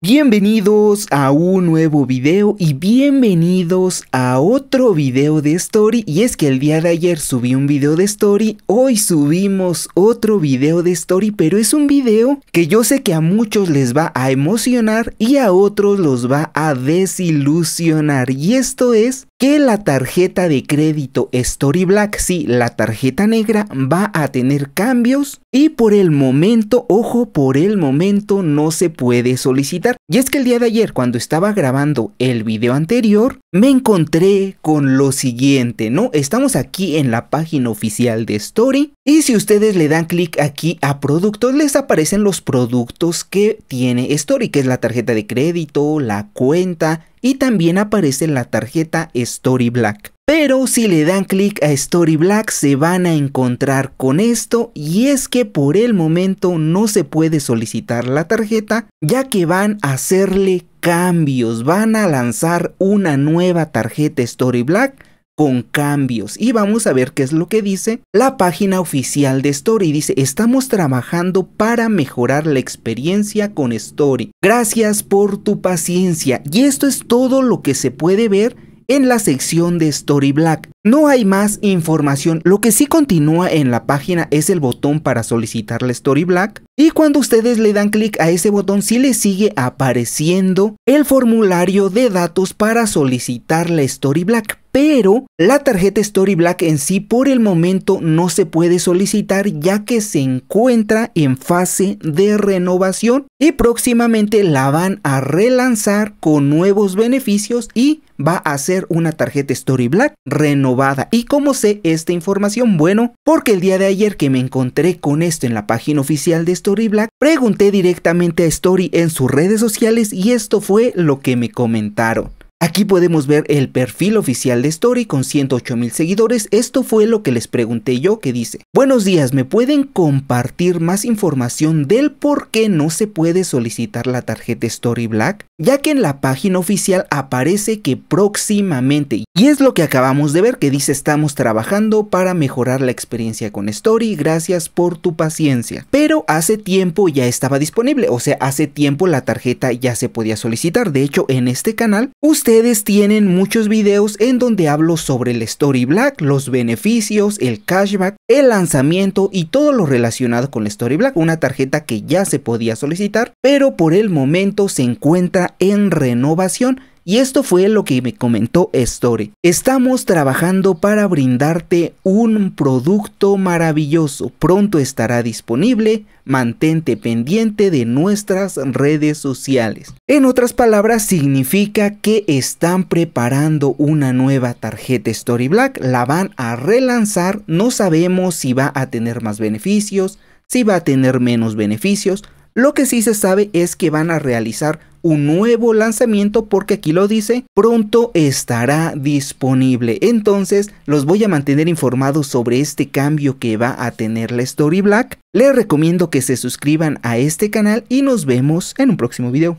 Bienvenidos a un nuevo video y bienvenidos a otro video de Story y es que el día de ayer subí un video de Story, hoy subimos otro video de Story pero es un video que yo sé que a muchos les va a emocionar y a otros los va a desilusionar y esto es que la tarjeta de crédito Story Black, sí, la tarjeta negra, va a tener cambios y por el momento, ojo, por el momento no se puede solicitar. Y es que el día de ayer, cuando estaba grabando el video anterior, me encontré con lo siguiente, ¿no? Estamos aquí en la página oficial de Story y si ustedes le dan clic aquí a productos, les aparecen los productos que tiene Story, que es la tarjeta de crédito, la cuenta y también aparece la tarjeta Story Black. Pero si le dan clic a Story Black se van a encontrar con esto y es que por el momento no se puede solicitar la tarjeta ya que van a hacerle cambios, van a lanzar una nueva tarjeta Story Black con cambios y vamos a ver qué es lo que dice la página oficial de Story. Dice, estamos trabajando para mejorar la experiencia con Story. Gracias por tu paciencia y esto es todo lo que se puede ver en la sección de Story Black. No hay más información, lo que sí continúa en la página es el botón para solicitar la Story Black y cuando ustedes le dan clic a ese botón sí le sigue apareciendo el formulario de datos para solicitar la Story Black, pero la tarjeta Story Black en sí por el momento no se puede solicitar ya que se encuentra en fase de renovación y próximamente la van a relanzar con nuevos beneficios y va a ser una tarjeta Story Black renovada. ¿Y cómo sé esta información? Bueno, porque el día de ayer que me encontré con esto en la página oficial de Story Black, pregunté directamente a Story en sus redes sociales y esto fue lo que me comentaron. Aquí podemos ver el perfil oficial de Story con 108 mil seguidores. Esto fue lo que les pregunté yo que dice. Buenos días, ¿me pueden compartir más información del por qué no se puede solicitar la tarjeta Story Black? Ya que en la página oficial aparece que próximamente. Y es lo que acabamos de ver que dice estamos trabajando para mejorar la experiencia con Story. Gracias por tu paciencia. Pero hace tiempo ya estaba disponible. O sea, hace tiempo la tarjeta ya se podía solicitar. De hecho, en este canal, usted ustedes tienen muchos videos en donde hablo sobre el Story Black, los beneficios, el cashback, el lanzamiento y todo lo relacionado con el Story Black, una tarjeta que ya se podía solicitar, pero por el momento se encuentra en renovación y esto fue lo que me comentó Story. Estamos trabajando para brindarte un producto maravilloso. Pronto estará disponible. Mantente pendiente de nuestras redes sociales. En otras palabras, significa que están preparando una nueva tarjeta Story Black. La van a relanzar. No sabemos si va a tener más beneficios, si va a tener menos beneficios lo que sí se sabe es que van a realizar un nuevo lanzamiento porque aquí lo dice, pronto estará disponible. Entonces los voy a mantener informados sobre este cambio que va a tener la Story Black. Les recomiendo que se suscriban a este canal y nos vemos en un próximo video.